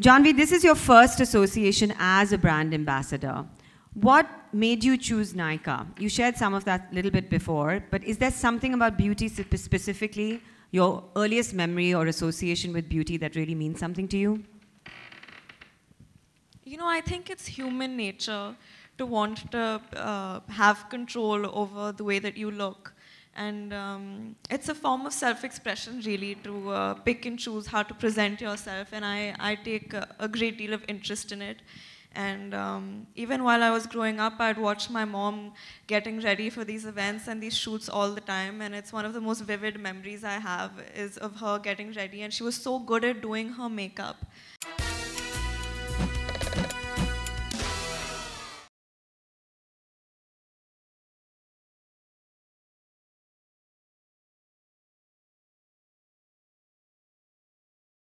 Janvi, this is your first association as a brand ambassador. What made you choose Nika? You shared some of that a little bit before, but is there something about beauty specifically, your earliest memory or association with beauty that really means something to you? You know, I think it's human nature to want to uh, have control over the way that you look. And um, it's a form of self-expression, really, to uh, pick and choose how to present yourself. And I, I take a, a great deal of interest in it. And um, even while I was growing up, I'd watch my mom getting ready for these events and these shoots all the time. And it's one of the most vivid memories I have is of her getting ready. And she was so good at doing her makeup.